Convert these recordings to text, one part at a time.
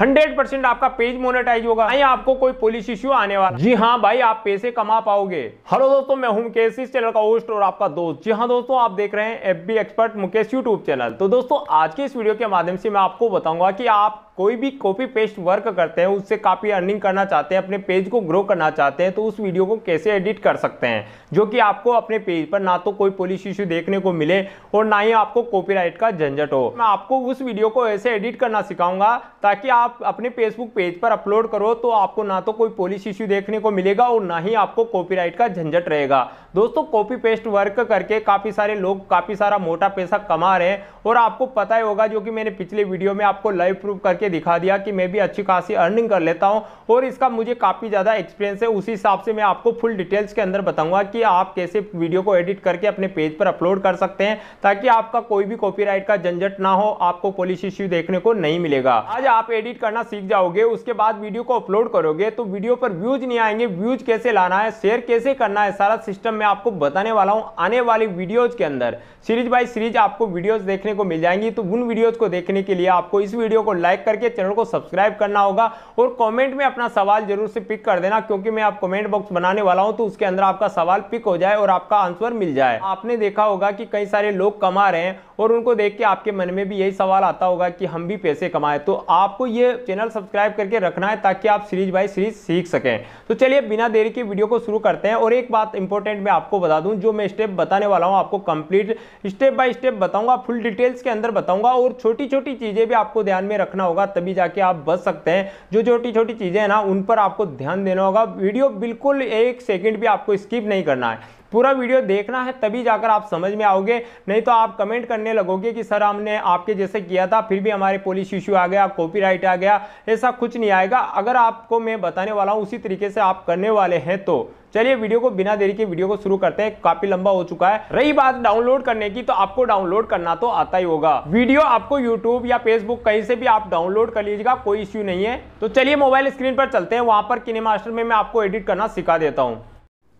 hundred percent आपका page monetize होगा नहीं आपको कोई पॉलिसी इश्यू आने वाला जी हाँ भाई आप पैसे कमा पाओगे हेलो दोस्तों मैं हूं मुकेश इस चैनल का होस्ट और आपका दोस्त जी हाँ दोस्तों आप देख रहे हैं F expert Mukesh YouTube channel तो दोस्तों आज के इस वीडियो के माध्यम से मैं आपको बताऊंगा कि आप कोई भी कॉपी पेस्ट वर्क करते हैं उससे काफ़ी अर्निंग करना चाहते हैं अपने पेज को ग्रो करना चाहते हैं तो उस वीडियो को कैसे एडिट कर सकते हैं जो कि आपको अपने पेज पर ना तो कोई पुलिस इश्यू देखने को मिले और ना ही आपको कॉपीराइट का झंझट हो मैं आपको उस वीडियो को ऐसे एडिट करना सिखाऊंगा ताकि आप अपने फेसबुक पेज पर अपलोड करो तो आपको ना तो कोई पुलिस इश्यू देखने को मिलेगा और ना ही आपको कॉपी का झंझट रहेगा दोस्तों कॉपी पेस्ट वर्क करके काफ़ी सारे लोग काफ़ी सारा मोटा पैसा कमा रहे हैं और आपको पता ही होगा जो कि मैंने पिछले वीडियो में आपको लाइव प्रूफ करके करके दिखा दिया कि मैं भी अच्छी खासी अर्निंग कर लेता हूँ और इसका मुझे काफ़ी ज़्यादा एक्सपीरियंस है उसी हिसाब से मैं आपको फुल डिटेल्स के अंदर बताऊँगा कि आप कैसे वीडियो को एडिट करके अपने पेज पर अपलोड कर सकते हैं ताकि आपका कोई भी कॉपी का झंझट ना हो आपको पॉलिस इश्यू देखने को नहीं मिलेगा आज आप एडिट करना सीख जाओगे उसके बाद वीडियो को अपलोड करोगे तो वीडियो पर व्यूज नहीं आएंगे व्यूज कैसे लाना है शेयर कैसे करना है सारा सिस्टम मैं आपको बताने वाला हूँ आने वाली वीडियोज के अंदर सीरीज बाई सीरीज आपको वीडियोज देखने को मिल जाएंगी तो उन वीडियोज को देखने के लिए आपको इस वीडियो को लाइक कर करके चैनल को सब्सक्राइब करना होगा और कॉमेंट में अपना सवाल जरूर से पिक कर देना क्योंकि मैं आप कमेंट बॉक्स बनाने वाला हूं तो उसके अंदर आपका सवाल पिक हो जाए और आपका आंसर मिल जाए आपने देखा होगा कि कई सारे लोग कमा रहे हैं और उनको देख के आपके मन में भी यही सवाल आता होगा कि हम भी पैसे कमाएं तो आपको ये चैनल सब्सक्राइब करके रखना है ताकि आप सीरीज बाई सीरीज सीख सकें तो चलिए बिना देरी के वीडियो को शुरू करते हैं और एक बात इंपॉर्टेंट मैं आपको बता दूं जो मैं स्टेप बताने वाला हूं आपको कंप्लीट स्टेप बाय स्टेप बताऊंगा फुल डिटेल्स के अंदर बताऊंगा और छोटी छोटी चीज़ें भी आपको ध्यान में रखना होगा होगा तभी जाके आप बच सकते हैं जो छोटी छोटी चीज़ें हैं ना उन पर आपको ध्यान देना होगा वीडियो बिल्कुल एक सेकंड भी आपको स्किप नहीं करना है पूरा वीडियो देखना है तभी जाकर आप समझ में आओगे नहीं तो आप कमेंट करने लगोगे कि सर हमने आपके जैसे किया था फिर भी हमारे पोलिस इश्यू आ गया कॉपीराइट आ गया ऐसा कुछ नहीं आएगा अगर आपको मैं बताने वाला हूँ उसी तरीके से आप करने वाले हैं तो चलिए वीडियो को बिना देरी के वीडियो को शुरू करते हैं काफी लंबा हो चुका है रही बात डाउनलोड करने की तो आपको डाउनलोड करना तो आता ही होगा वीडियो आपको यूट्यूब या फेसबुक कहीं से भी आप डाउनलोड कर लीजिएगा कोई इश्यू नहीं है तो चलिए मोबाइल स्क्रीन पर चलते हैं वहां पर किने मास्टर में मैं आपको एडिट करना सिखा देता हूँ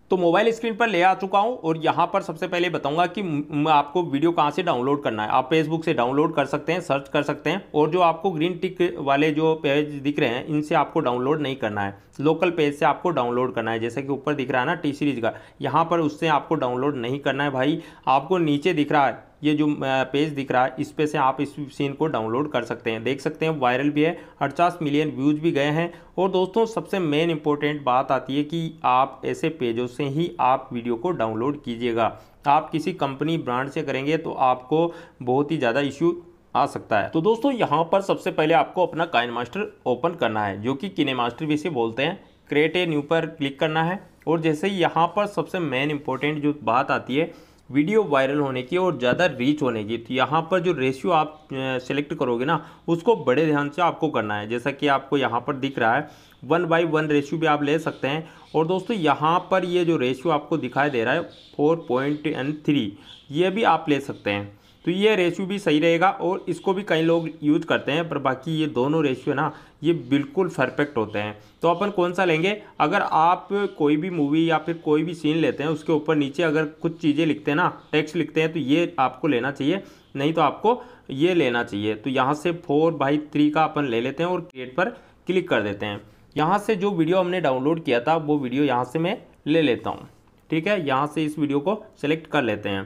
तो मोबाइल स्क्रीन पर ले आ चुका हूं और यहां पर सबसे पहले बताऊंगा कि आपको वीडियो कहां से डाउनलोड करना है आप फेसबुक से डाउनलोड कर सकते हैं सर्च कर सकते हैं और जो आपको ग्रीन टिक वाले जो पेज दिख रहे हैं इनसे आपको डाउनलोड नहीं करना है लोकल पेज से आपको डाउनलोड करना है जैसे कि ऊपर दिख रहा है ना टी सीरीज का यहाँ पर उससे आपको डाउनलोड नहीं करना है भाई आपको नीचे दिख रहा है ये जो पेज दिख रहा है इस पे से आप इस सीन को डाउनलोड कर सकते हैं देख सकते हैं वायरल भी है अड़चास मिलियन व्यूज़ भी गए हैं और दोस्तों सबसे मेन इंपॉर्टेंट बात आती है कि आप ऐसे पेजों से ही आप वीडियो को डाउनलोड कीजिएगा आप किसी कंपनी ब्रांड से करेंगे तो आपको बहुत ही ज़्यादा इश्यू आ सकता है तो दोस्तों यहाँ पर सबसे पहले आपको अपना काइन मास्टर ओपन करना है जो कि किने मास्टर भी से बोलते हैं क्रिएटे न्यू पर क्लिक करना है और जैसे ही यहाँ पर सबसे मेन इंपॉर्टेंट जो बात आती है वीडियो वायरल होने की और ज़्यादा रीच होने की तो यहाँ पर जो रेशियो आप सेलेक्ट करोगे ना उसको बड़े ध्यान से आपको करना है जैसा कि आपको यहाँ पर दिख रहा है वन बाई वन रेशियो भी आप ले सकते हैं और दोस्तों यहाँ पर ये जो रेशियो आपको दिखाई दे रहा है फोर पॉइंट एंड थ्री ये भी आप ले सकते हैं तो ये रेशियो भी सही रहेगा और इसको भी कई लोग यूज करते हैं पर बाकी ये दोनों रेशियो ना ये बिल्कुल परफेक्ट होते हैं तो अपन कौन सा लेंगे अगर आप कोई भी मूवी या फिर कोई भी सीन लेते हैं उसके ऊपर नीचे अगर कुछ चीज़ें लिखते हैं ना टेक्स्ट लिखते हैं तो ये आपको लेना चाहिए नहीं तो आपको ये लेना चाहिए तो यहाँ से फोर बाई थ्री का अपन ले लेते हैं और क्रिएट पर क्लिक कर देते हैं यहाँ से जो वीडियो हमने डाउनलोड किया था वो वीडियो यहाँ से मैं ले लेता हूँ ठीक है यहाँ से इस वीडियो को सेलेक्ट कर लेते हैं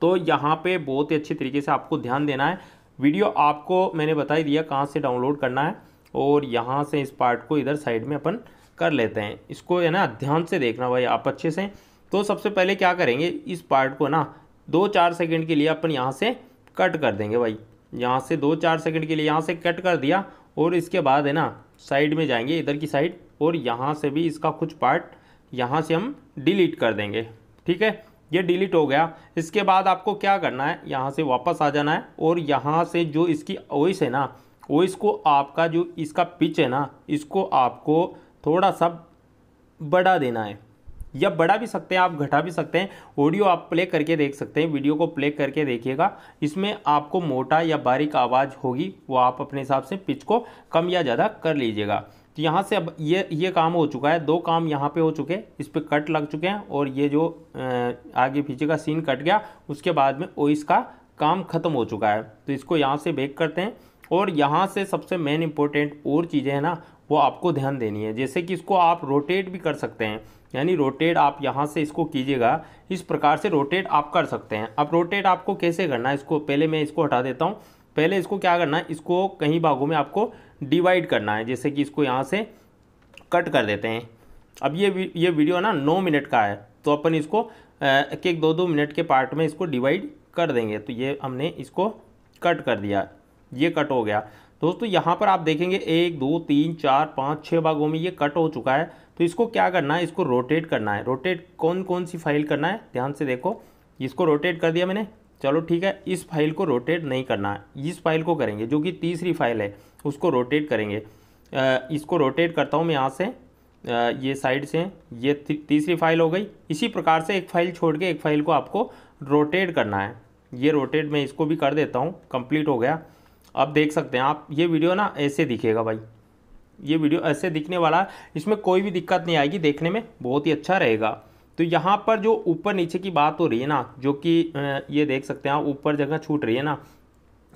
तो यहाँ पे बहुत ही अच्छी तरीके से आपको ध्यान देना है वीडियो आपको मैंने बता ही दिया कहाँ से डाउनलोड करना है और यहाँ से इस पार्ट को इधर साइड में अपन कर लेते हैं इसको है ना ध्यान से देखना भाई आप अच्छे से तो सबसे पहले क्या करेंगे इस पार्ट को ना दो चार सेकेंड के लिए अपन यहाँ से कट कर देंगे भाई यहाँ से दो चार सेकेंड के लिए यहाँ से कट कर दिया और इसके बाद है ना साइड में जाएंगे इधर की साइड और यहाँ से भी इसका कुछ पार्ट यहाँ से हम डिलीट कर देंगे ठीक है ये डिलीट हो गया इसके बाद आपको क्या करना है यहाँ से वापस आ जाना है और यहाँ से जो इसकी ओइस है ना ओइस को आपका जो इसका पिच है ना इसको आपको थोड़ा सा बढ़ा देना है या बढ़ा भी सकते हैं आप घटा भी सकते हैं ऑडियो आप प्ले करके देख सकते हैं वीडियो को प्ले करके देखिएगा इसमें आपको मोटा या बारीक आवाज़ होगी वो आप अपने हिसाब से पिच को कम या ज़्यादा कर लीजिएगा तो यहाँ से अब ये ये काम हो चुका है दो काम यहाँ पे हो चुके हैं इस पर कट लग चुके हैं और ये जो आगे पीछे का सीन कट गया उसके बाद में वो इसका काम ख़त्म हो चुका है तो इसको यहाँ से बेक करते हैं और यहाँ से सबसे मेन इम्पोर्टेंट और चीज़ें हैं ना वो आपको ध्यान देनी है जैसे कि इसको आप रोटेट भी कर सकते हैं यानी रोटेट आप यहाँ से इसको कीजिएगा इस प्रकार से रोटेट आप कर सकते हैं अब रोटेट आपको कैसे करना है इसको पहले मैं इसको हटा देता हूँ पहले इसको क्या करना है इसको कहीं भागों में आपको डिवाइड करना है जैसे कि इसको यहाँ से कट कर देते हैं अब ये ये वीडियो ना नौ मिनट का है तो अपन इसको एक एक दो दो मिनट के पार्ट में इसको डिवाइड कर देंगे तो ये हमने इसको कट कर दिया ये कट हो गया दोस्तों यहाँ पर आप देखेंगे एक दो तीन चार पाँच छः भागों में ये कट हो चुका है तो इसको क्या करना है इसको रोटेट करना है रोटेट कौन कौन सी फाइल करना है ध्यान से देखो इसको रोटेट कर दिया मैंने चलो ठीक है इस फाइल को रोटेट नहीं करना है इस फाइल को करेंगे जो कि तीसरी फाइल है उसको रोटेट करेंगे इसको रोटेट करता हूँ मैं यहाँ से ये साइड से ये तीसरी फाइल हो गई इसी प्रकार से एक फाइल छोड़ के एक फाइल को आपको रोटेट करना है ये रोटेट मैं इसको भी कर देता हूँ कंप्लीट हो गया अब देख सकते हैं आप ये वीडियो ना ऐसे दिखेगा भाई ये वीडियो ऐसे दिखने वाला है इसमें कोई भी दिक्कत नहीं आएगी देखने में बहुत ही अच्छा रहेगा तो यहाँ पर जो ऊपर नीचे की बात हो रही है ना जो कि ये देख सकते हैं आप ऊपर जगह छूट रही है ना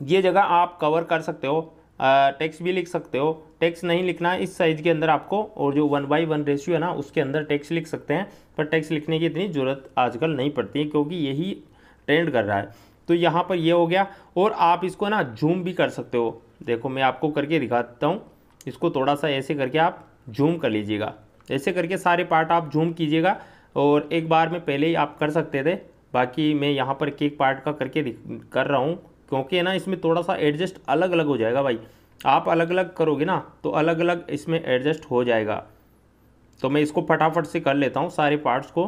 ये जगह आप कवर कर सकते हो टैक्स भी लिख सकते हो टैक्स नहीं लिखना है इस साइज़ के अंदर आपको और जो वन बाई वन रेशियो है ना उसके अंदर टैक्स लिख सकते हैं पर टैक्स लिखने की इतनी ज़रूरत आजकल नहीं पड़ती है क्योंकि यही ट्रेंड कर रहा है तो यहाँ पर ये हो गया और आप इसको ना जूम भी कर सकते हो देखो मैं आपको करके दिखाता हूँ इसको थोड़ा सा ऐसे करके आप जूम कर लीजिएगा ऐसे करके सारे पार्ट आप जूम कीजिएगा और एक बार में पहले ही आप कर सकते थे बाकी मैं यहाँ पर एक पार्ट का करके कर रहा हूँ क्योंकि ना इसमें थोड़ा सा एडजस्ट अलग अलग हो जाएगा भाई आप अलग अलग करोगे ना तो अलग अलग इसमें एडजस्ट हो जाएगा तो मैं इसको फटाफट से कर लेता हूँ सारे पार्ट्स को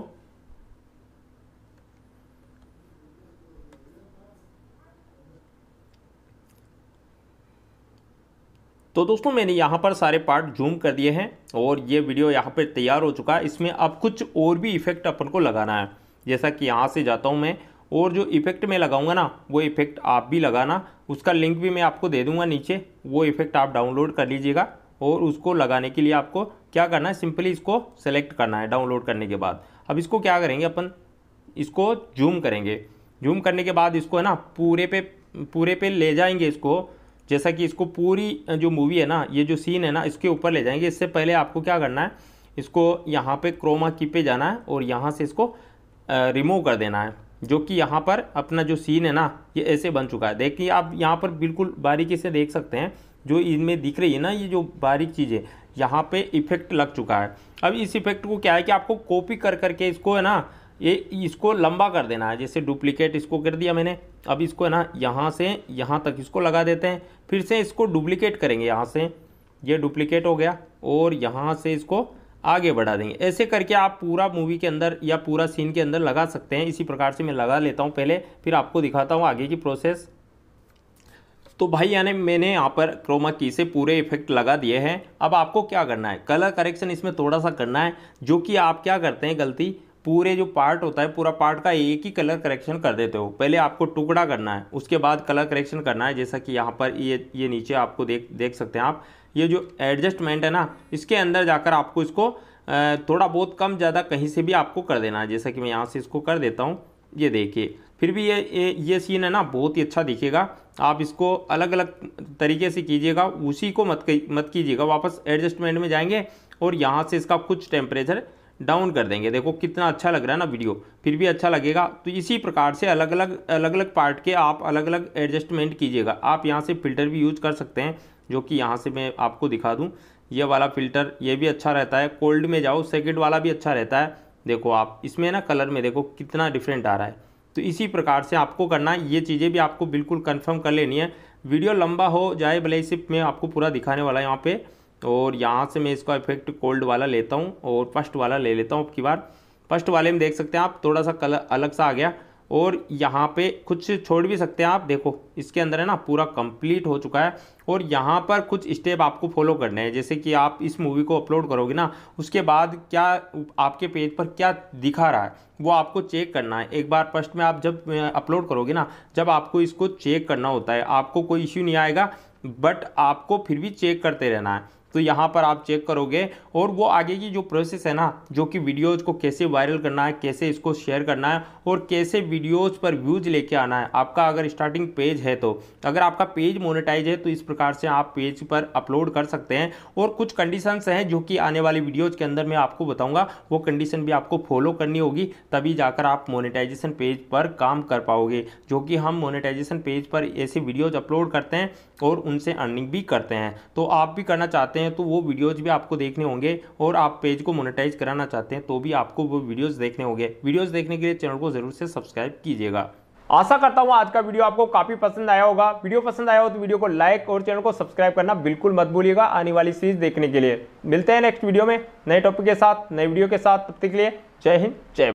तो दोस्तों मैंने यहाँ पर सारे पार्ट जूम कर दिए हैं और ये वीडियो यहाँ पे तैयार हो चुका है इसमें अब कुछ और भी इफेक्ट अपन को लगाना है जैसा कि यहाँ से जाता हूँ मैं और जो इफ़ेक्ट मैं लगाऊंगा ना वो इफ़ेक्ट आप भी लगाना उसका लिंक भी मैं आपको दे दूंगा नीचे वो इफ़ेक्ट आप डाउनलोड कर लीजिएगा और उसको लगाने के लिए आपको क्या करना है सिंपली इसको सेलेक्ट करना है डाउनलोड करने के बाद अब इसको क्या करेंगे अपन इसको जूम करेंगे जूम करने के बाद इसको है ना पूरे पे पूरे पे ले जाएंगे इसको जैसा कि इसको पूरी जो मूवी है ना ये जो सीन है ना इसके ऊपर ले जाएंगे इससे पहले आपको क्या करना है इसको यहाँ पे क्रोमा की पे जाना है और यहाँ से इसको रिमूव कर देना है जो कि यहाँ पर अपना जो सीन है ना ये ऐसे बन चुका है देखिए आप यहाँ पर बिल्कुल बारीकी से देख सकते हैं जो इनमें दिख रही है ना ये जो बारीक चीज़ है यहाँ पे इफेक्ट लग चुका है अब इस इफेक्ट को क्या है कि आपको कॉपी कर करके इसको है ना ये इसको लंबा कर देना है जैसे डुप्लीकेट इसको कर दिया मैंने अब इसको है ना यहाँ से यहाँ तक इसको लगा देते हैं फिर से इसको डुप्लीकेट करेंगे यहाँ से ये डुप्लीकेट हो गया और यहाँ से इसको आगे बढ़ा देंगे ऐसे करके आप पूरा मूवी के अंदर या पूरा सीन के अंदर लगा सकते हैं इसी प्रकार से मैं लगा लेता हूँ पहले फिर आपको दिखाता हूँ आगे की प्रोसेस तो भाई यानी मैंने यहाँ पर क्रोमा की से पूरे इफेक्ट लगा दिए हैं अब आपको क्या करना है कलर करेक्शन इसमें थोड़ा सा करना है जो कि आप क्या करते हैं गलती पूरे जो पार्ट होता है पूरा पार्ट का एक ही कलर करेक्शन कर देते हो पहले आपको टुकड़ा करना है उसके बाद कलर करेक्शन करना है जैसा कि यहाँ पर ये ये नीचे आपको देख देख सकते हैं आप ये जो एडजस्टमेंट है ना इसके अंदर जाकर आपको इसको थोड़ा बहुत कम ज़्यादा कहीं से भी आपको कर देना है जैसा कि मैं यहाँ से इसको कर देता हूँ ये देखिए फिर भी ये ये, ये सीन है ना बहुत ही अच्छा दिखेगा आप इसको अलग अलग तरीके से कीजिएगा उसी को मत मत कीजिएगा वापस एडजस्टमेंट में जाएंगे और यहाँ से इसका कुछ टेम्परेचर डाउन कर देंगे देखो कितना अच्छा लग रहा है ना वीडियो फिर भी अच्छा लगेगा तो इसी प्रकार से अलग अलग अलग अलग पार्ट के आप अलग अलग एडजस्टमेंट कीजिएगा आप यहाँ से फिल्टर भी यूज कर सकते हैं जो कि यहाँ से मैं आपको दिखा दूँ ये वाला फिल्टर ये भी अच्छा रहता है कोल्ड में जाओ सेकेंड वाला भी अच्छा रहता है देखो आप इसमें ना कलर में देखो कितना डिफरेंट आ रहा है तो इसी प्रकार से आपको करना है ये चीज़ें भी आपको बिल्कुल कंफर्म कर लेनी है वीडियो लंबा हो जाए भले सिर्फ मैं आपको पूरा दिखाने वाला यहाँ पे तो और यहाँ से मैं इसका इफेक्ट कोल्ड वाला लेता हूँ और फर्स्ट वाला ले लेता हूँ अब की बार फर्स्ट वाले में देख सकते हैं आप थोड़ा सा कलर अलग सा आ गया और यहाँ पे कुछ छोड़ भी सकते हैं आप देखो इसके अंदर है ना पूरा कंप्लीट हो चुका है और यहाँ पर कुछ स्टेप आपको फॉलो करने हैं जैसे कि आप इस मूवी को अपलोड करोगे ना उसके बाद क्या आपके पेज पर क्या दिखा रहा है वो आपको चेक करना है एक बार फर्स्ट में आप जब अपलोड करोगे ना जब आपको इसको चेक करना होता है आपको कोई इश्यू नहीं आएगा बट आपको फिर भी चेक करते रहना है तो यहाँ पर आप चेक करोगे और वो आगे की जो प्रोसेस है ना जो कि वीडियोज़ को कैसे वायरल करना है कैसे इसको शेयर करना है और कैसे वीडियोज़ पर व्यूज लेके आना है आपका अगर स्टार्टिंग पेज है तो अगर आपका पेज मोनिटाइज है तो इस प्रकार से आप पेज पर अपलोड कर सकते हैं और कुछ कंडीशंस हैं जो कि आने वाली वीडियोज़ के अंदर मैं आपको बताऊंगा वो कंडीशन भी आपको फॉलो करनी होगी तभी जाकर आप मोनिटाइजेशन पेज पर काम कर पाओगे जो कि हम मोनिटाइजेशन पेज पर ऐसे वीडियोज अपलोड करते हैं और उनसे अर्निंग भी करते हैं तो आप भी करना चाहते हैं हैं तो वो वीडियोज़ भी आपको देखने होंगे और आप पेज को मोनिटाइज कराना चाहते हैं तो भी आपको वो वीडियोज़ देखने होंगे वीडियोज़ देखने के लिए चैनल को ज़रूर से सब्सक्राइब कीजिएगा आशा करता हूँ आज का वीडियो आपको काफी पसंद आया होगा वीडियो पसंद आया हो तो वीडियो को लाइक और चैनल को सब्सक्राइब करना बिल्कुल मत भूलिएगा आने वाली सीरीज देखने के लिए मिलते हैं नेक्स्ट वीडियो में नए टॉपिक के साथ नए वीडियो के साथ तब तक के लिए जय हिंद जय